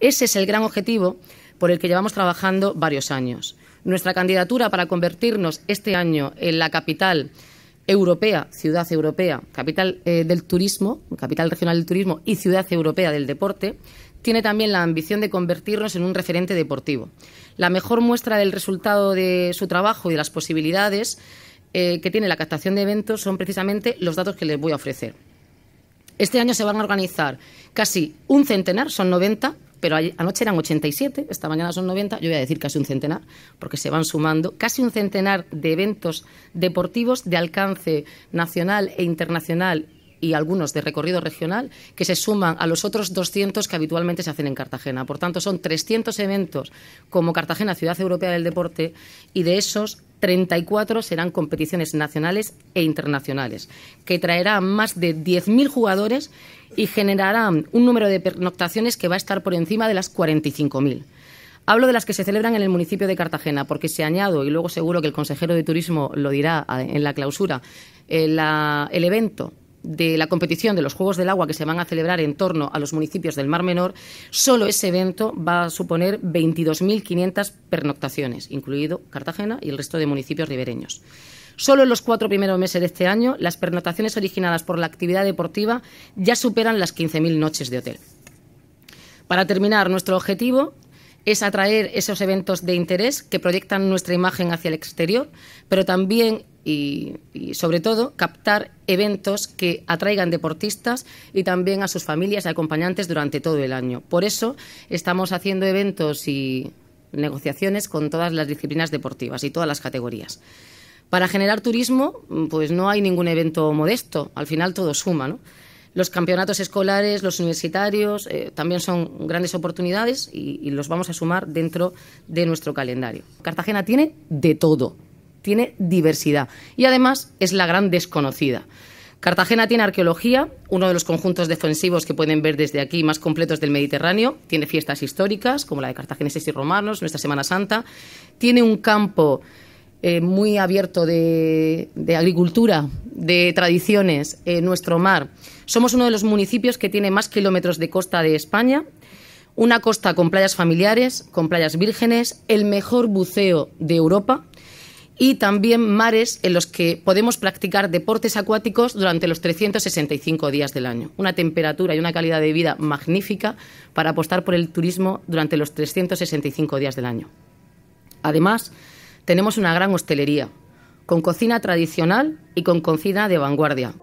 Ese es el gran objetivo por el que llevamos trabajando varios años. Nuestra candidatura para convertirnos este año en la capital europea, ciudad europea, capital eh, del turismo, capital regional del turismo y ciudad europea del deporte, tiene también la ambición de convertirnos en un referente deportivo. La mejor muestra del resultado de su trabajo y de las posibilidades eh, que tiene la captación de eventos son precisamente los datos que les voy a ofrecer. Este año se van a organizar casi un centenar, son 90 pero anoche eran 87, esta mañana son 90, yo voy a decir casi un centenar, porque se van sumando casi un centenar de eventos deportivos de alcance nacional e internacional y algunos de recorrido regional que se suman a los otros 200 que habitualmente se hacen en Cartagena. Por tanto, son 300 eventos como Cartagena, Ciudad Europea del Deporte, y de esos 34 serán competiciones nacionales e internacionales, que traerán más de 10.000 jugadores y generarán un número de pernoctaciones que va a estar por encima de las 45.000. Hablo de las que se celebran en el municipio de Cartagena, porque se añado, y luego seguro que el consejero de Turismo lo dirá eh, en la clausura, el, eh, el evento de la competición de los Juegos del Agua que se van a celebrar en torno a los municipios del Mar Menor, solo ese evento va a suponer 22.500 pernoctaciones, incluido Cartagena y el resto de municipios ribereños. Solo en los cuatro primeros meses de este año, las pernotaciones originadas por la actividad deportiva ya superan las 15.000 noches de hotel. Para terminar, nuestro objetivo es atraer esos eventos de interés que proyectan nuestra imagen hacia el exterior, pero también y, sobre todo captar eventos que atraigan deportistas y también a sus familias y acompañantes durante todo el año. Por eso estamos haciendo eventos y negociaciones con todas las disciplinas deportivas y todas las categorías. Para generar turismo, pues no hay ningún evento modesto, al final todo suma, Los campeonatos escolares, los universitarios, eh, también son grandes oportunidades y los vamos a sumar dentro de nuestro calendario. Cartagena tiene de todo, tiene diversidad y además es la gran desconocida. Cartagena tiene arqueología, uno de los conjuntos defensivos que pueden ver desde aquí más completos del Mediterráneo. Tiene fiestas históricas, como la de cartagineses y romanos, nuestra Semana Santa. Tiene un campo eh, muy abierto de, agricultura, de tradiciones, ...en eh, nuestro mar. Somos uno de los municipios que tiene más kilómetros de costa de España. Una costa con playas familiares, con playas vírgenes, el mejor buceo de Europa, y también mares en los que podemos practicar deportes acuáticos durante los 365 días del año. Una temperatura y una calidad de vida magnífica para apostar por el turismo durante los 365 días del año. Además, tenemos una gran hostelería, con cocina tradicional y con cocina de vanguardia.